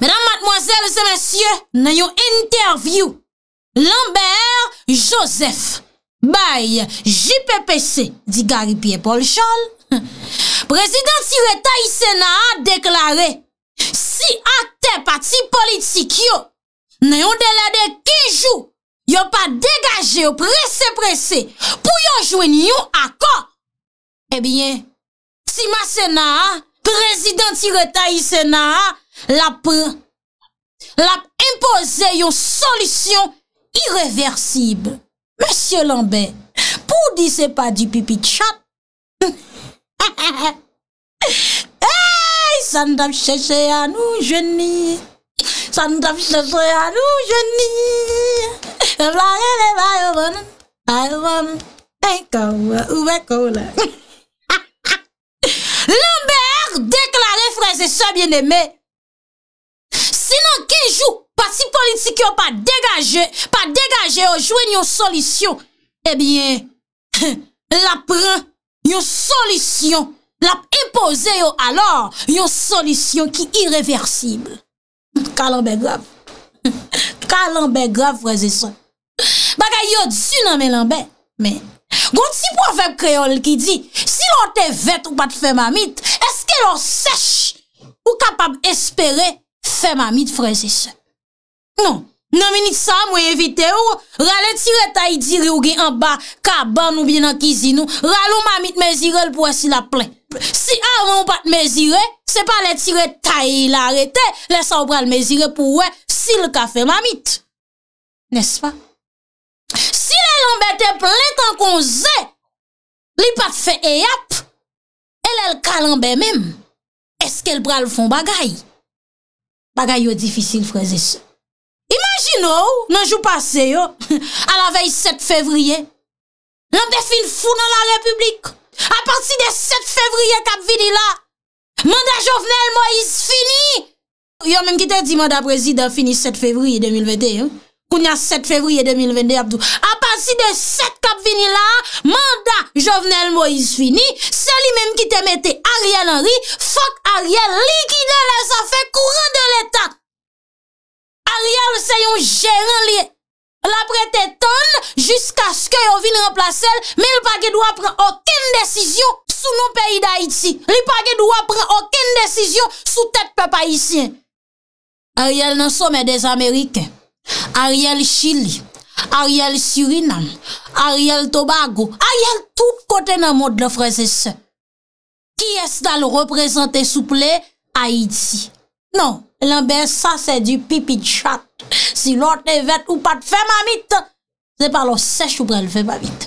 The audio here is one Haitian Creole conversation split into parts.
Mèdam matmwazèl se mèsyè, nan yon interview, Lambert Joseph, bay JPPC, di Garipie Paulchon, prezidenti reta yi sèna a deklare, si akte pati politik yo, nan yon delade kejou, yo pa degaje yo prese prese, pou yo jwen yon akò, ebyen, si mase na a, prezidenti reta yi sèna a, la pran, la impose yon solution irréversible. Monsieur Lambert, Pour dire c'est pas du pipi à nous san dap chèche nous à nous, nous chèche anou jeni, la yele bayo Lambert déclaré frères et sœurs bien-aimés, nan kenjou pati politik yo pa degaje, pa degaje yo jwen yon solisyon, ebyen, la pre, yon solisyon, la epose yo alor, yon solisyon ki irreversible. Kalanbe grav. Kalanbe grav, reze son. Bagay yo dsu nan men lanbe, men. Gon ti pou avem kreol ki di, si lor te vet ou pat fe mamit, eske lor sech ou kapab espere fè mamit frejese. Non, nan minit sa mwen evite ou, rale tire tay dire ou gen an ba, ka ban ou bien an kizi nou, ralo mamit mezire l pou wè si la ple. Si an moun pat mezire, se pa le tire tay l arete, lè sa ou pral mezire pou wè si l ka fè mamit. Nè s'pa? Si lè l'embetè ple tan kon zè, lè pat fè eyap, lè l kalembe mèm, eske l pral fon bagayi? Bagay yo difisil freze se. Imagine ou nanjou pase yo, a la vey 7 fevriye, lom de fin foun an la republik, a parti de 7 fevriye kap vini la, manda jovenel moi is fini. Yo menm kite di manda prezida fini 7 fevriye 2021. Koun ya 7 fevriye 2022. A pasi de 7 kap vini la, manda Jovenel Moïse vini, se li menm ki te mette Ariel Henry, fok Ariel likine lè sa fè kouran de l'Etat. Ariel se yon jèran lè. La prete ton, jiska skè yo vin remplase lè, me l'pagè dwa pren okèn desisyon sou nou peyi d'Haïti. L'pagè dwa pren okèn desisyon sou tèt pe païsyen. Ariel nan somè des Amerikè. Ariel Chili, Ariel Surinal, Ariel Tobago, Ariel tout kote nan mode le freze se. Ki es dal reprezenté souple, Aïdi. Non, lanbe, sa se du pipi tchat. Si lor te vet ou pat fe mamit, se palo sech ou prel fe pavit.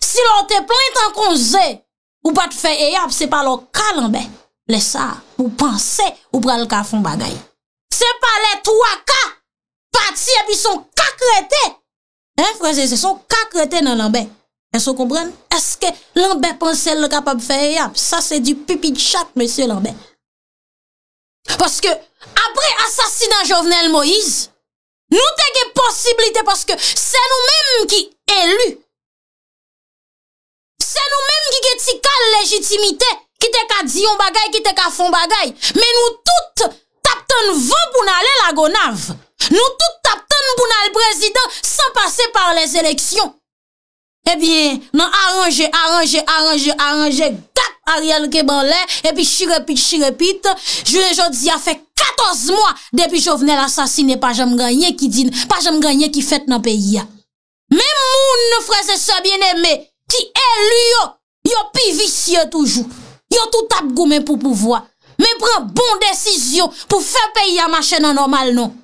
Si lor te plen tan konze, ou pat fe eyap, se palo kalanbe. Le sa, ou panse, ou prel ka fon bagay. Se palet waka, Pati api son kakretè. Eh, frase, se son kakretè nan lambè. E so kompren? Eske lambè ponsel le kapab fè yam? Sa se du pupit chak, monsie lambè. Paske, apre asasina Jovenel Moïse, nou teke posibilite paske se nou menm ki elu. Se nou menm ki geti kal legitimite, ki te ka diyon bagay, ki te ka fon bagay. Men nou tout tap ton vò pou nalè la gonav. Nou tout tap tan nou poun al prezident San pase par les eleksyon Ebyen nan aranje, aranje, aranje, aranje Gat a ryan ke ban le Ebyen chirepite, chirepite Jure jodi a fe 14 mwa Depi jo vene l'assasine Pajam ganyen ki dine Pajam ganyen ki fete nan peyi ya Men moun nou freze se bien eme Ki eluyo Yo pi visye toujou Yo tout tap goumen pou pouvoa Men pren bon desisyon Pou fe peyi ya machè nan normal non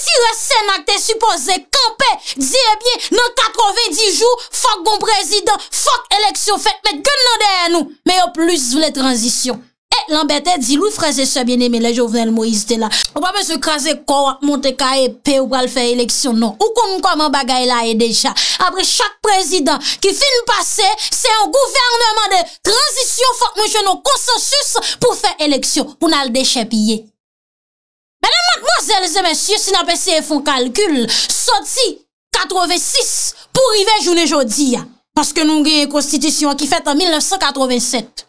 Ti resen ak te supose kampe, di e bie nan 90 jou, fok bon prezident, fok eleksyon fet, met gen nan de an nou, me yo plus vle tranzisyon. E, lan bete, di lou fraze se bine, me le jo ven el mou iste la. Ou pa mese kreze kwa monte ka e pe ou pral fe eleksyon nou. Ou kon kon man bagay la e deja. Apre chak prezident ki fin pase, se an gouvernman de tranzisyon, fok mou jen nou konsensus pou fe eleksyon, pou nan l deche piye. zèl zè mèsyè, sin apè se foun kalkül, soti 86 pou rive jounè jodi ya. Paske nou gen yon konstitisyon ki fèt an 1987.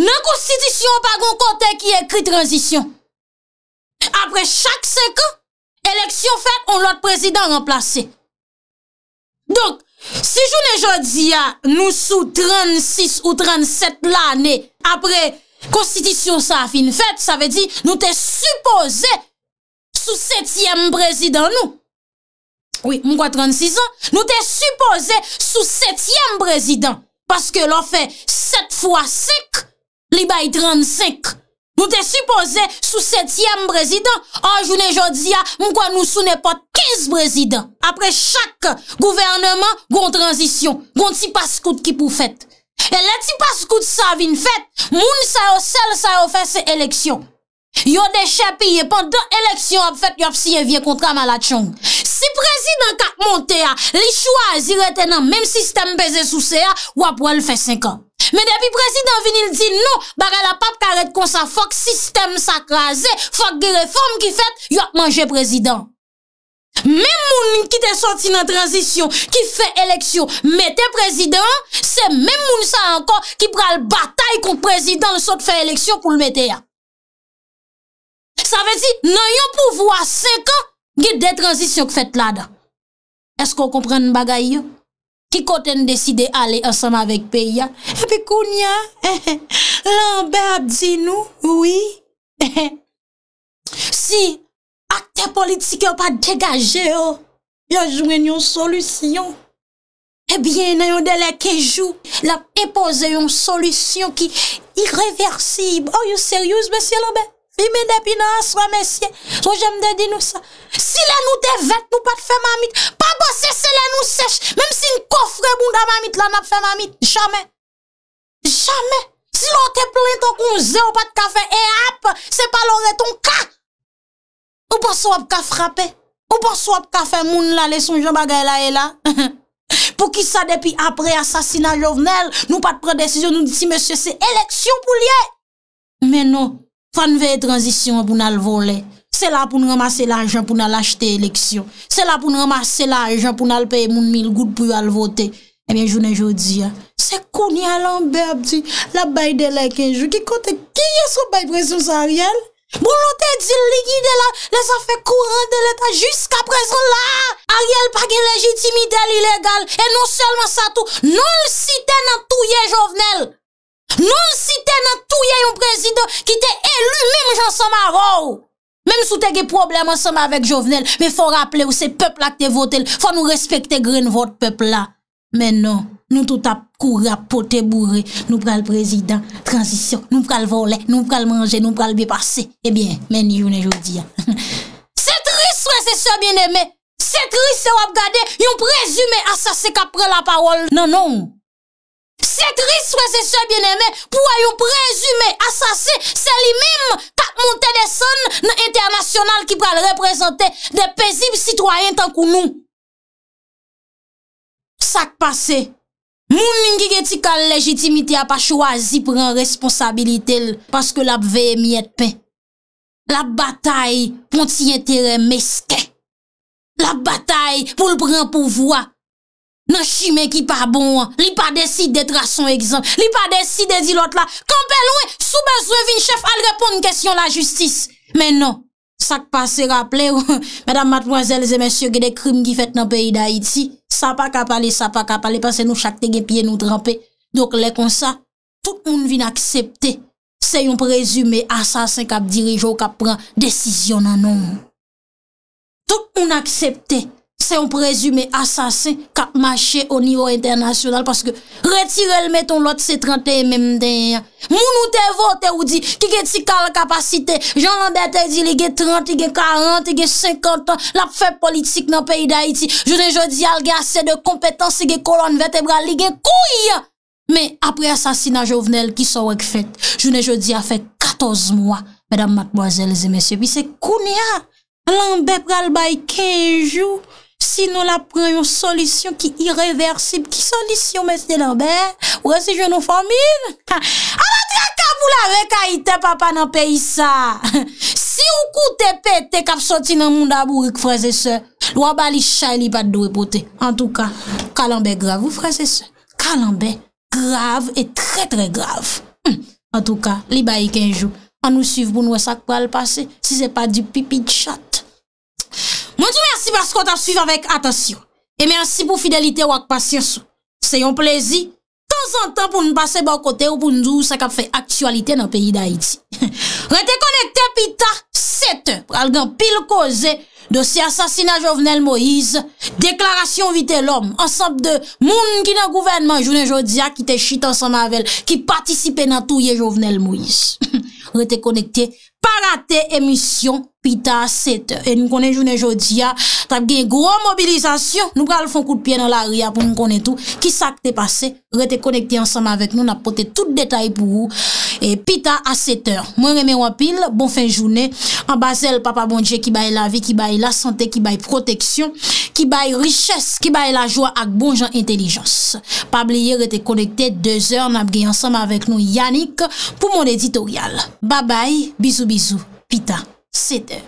Nan konstitisyon pa goun kote ki ekri tranzisyon. Apre chak 5 an, eleksyon fèt, ou lòt prezident remplase. Donk, si jounè jodi ya, nou sou 36 ou 37 l'anè, apre 36 Konstitisyon sa a fin fet, sa ve di nou te supose sou setyem prezident nou. Oui, mwen kwa 36 an, nou te supose sou setyem prezident. Paske lò fe set fwa sek, li bay 35. Nou te supose sou setyem prezident. An oh, jounen jodi an, mwen kwa nou sou ne pot 15 prezident. Apre chak gouvernement, goun transisyon. Goun ti pas kout ki pou fet. E leti pas kout sa vin fèt, moun sa yo sel sa yo fè se eleksyon. Yo de chèpi, ye pandan eleksyon ap fèt, yop si ye vye kontra malachon. Si prezident kak monte a, li chwazi retenan menm sistem bezè sou se a, wap wèl fè 5 an. Men depi prezident vin il di nou, bare la pap karet kon sa fòk sistem sakra zè, fòk de reform ki fèt, yop manje prezident. Mem moun ki te sorti nan transisyon, ki fe eleksyon, mette prezidant, se mem moun sa ankon ki pral batay kon prezidant le sot fe eleksyon pou l mette ya. Sa vezi, nan yon pouvoa se ka, gite de transisyon ki fet lada. Esko komprende bagay yo? Ki kote n deside ale ansanman vek pe ya? Epe koun ya, ehe, lanbe ap di nou, oui, ehe. Si, Akte politik yo pa degaje yo, yo jwen yon solusyon. Ebyen, yon dele kejou, l ap epose yon solusyon ki irreversib. O, yon seryous, besye l anbe? Vi men depi nan aswa, mesye. So jemde di nou sa. Si l anou devet nou pat fe mamit, pa bose se l anou sech, mem si yon kofre bunda mamit lan ap fe mamit, jame. Jame. Si l anou te eh, plen ton konze yo pat kafe, e ap, se palo re ton ka. Ou pa sou ap ka frapè? Ou pa sou ap ka fè moun la lè son jan bagay la e la? Pou ki sa depi apre asasina jovnel, nou pat pre-desisyon nou dit si mèsyè se eleksyon pou liè? Men nou, fan veye tranzisyon pou nan l'vole. Se la pou nan ramase l'anjan pou nan l'achete eleksyon. Se la pou nan ramase l'anjan pou nan l'peye moun mil gout pou yo alvote. Ebyen jounen joudi, se koni alan be abdi la baye de lè kenjou ki kote ki yè sou baye presyon san riyel? Bolo te dil ligi de la, le sa fe kouran de leta, jiska prezon la, a riel pa gen legitimi del ilegal, e non selman sa tou, non si te nan touye Jovenel, non si te nan touye yon prezident ki te elu, mèm jan soma rou, mèm sou te gen problem ansoma vek Jovenel, mè fò rapple ou se pepl ak te votel, fò nou respekte gren vòt pepl la. Menon, nou tout ap koura pote bourre, nou pral prezidant, transisyon, nou pral vole, nou pral manje, nou pral bi pase. Ebyen, eh meni jounen joudi. Se tris wè se sè bienemè, se tris se wap gade, yon prezumè asase kap pral la parol. Nan nan, se tris wè se sè bienemè, pou a yon prezumè asase, se li mèm kap monte de son nan internasyonal ki pral reprezentè de pezib sitwoyen tankou nou. Sak pase, moun nin ki geti kal lejitimite a pa chwazi pren responsabilite l, paske la pveye mi et pe. La batay pou ti y entere meske. La batay pou l pren pou vwa. Nan chime ki pa bon, li pa desi detra son egzan, li pa desi deti lot la, kampel oue, soubez revin chef al repon n kesyon la justis. Menon, sak pase rapple, mèdam matmwazèl zè mèsyo gè de krim ki fèt nan peyi da iti, sa pa ka pale, sa pa ka pale, panse nou chakte gen piye nou drape. Donk le kon sa, tout moun vin aksepte, se yon prezume asasen kap dirijo, kap pran desisyon nanon. Tout moun aksepte, se yon prezume asasin ka mache o nivou internasyonal paske retirel met ton lot se 30e mem den ya moun ou te vote ou di ki ke ti kal kapasite jan lan bete di li gen 30e gen 40e gen 50an la pfe politik nan peyi da iti jounen jodi al gen ase de kompetansi gen kolon vertebral li gen kouya men apre asasina jovenel ki sawek fet jounen jodi a fe 14 mwa bedan matboazel zemesye pi se kounya lan bepral bay kenjou Si nou la pren yon solisyon ki irreversib, ki solisyon mè sè l'ambe, ouè si jè nou fòmine, alè ti akavou la vè ka itè pa pa nan peyi sa. Si ou kou tepe, te kap soti nan moun dabou yik freze sè, lwa ba li chay li pat dou e pote. En tou ka, kalambe grav ou freze sè, kalambe grav e tre tre grav. En tou ka, li bayi kenjou, an nou siv pou nou e sakwa l'pase, si se pa di pipi d'chatte. Moun tou mersi pas kon tap suiv avèk atasyon. E mersi pou fidelite wak pasyansou. Se yon plezi, tan san tan pou nou pase bò kote ou pou nou sak ap fè aktualite nan peyi d'Haïti. Wè te konekte pita sete pralgan pil koze dosi asasina Jovenel Moïse, deklarasyon vite l'om, ansap de moun ki nan gouvenman jounen jodia ki te chit ansan mavel ki patisipe nan touye Jovenel Moïse. Wè te konekte pita. Parate emisyon Pita a 7. E nou konen jounen joudiya tab gen yon gro mobilizasyon. Nou kal foun kou de piye nan la ria pou nou konen tou ki sak te pase. Rete konekte ansama vek nou. Na pote tout detay pou ou. E Pita a 7. Mwen reme wapil. Bon fin jounen. An bazel papa bonje ki baye la vi, ki baye la sante, ki baye proteksyon, ki baye riches, ki baye la jwa ak bon jan entelijans. Pabliye rete konekte 2h. Nab gen ansama vek nou Yannick pou mon editorial. Babay. Bizou Bizou, pita, sede.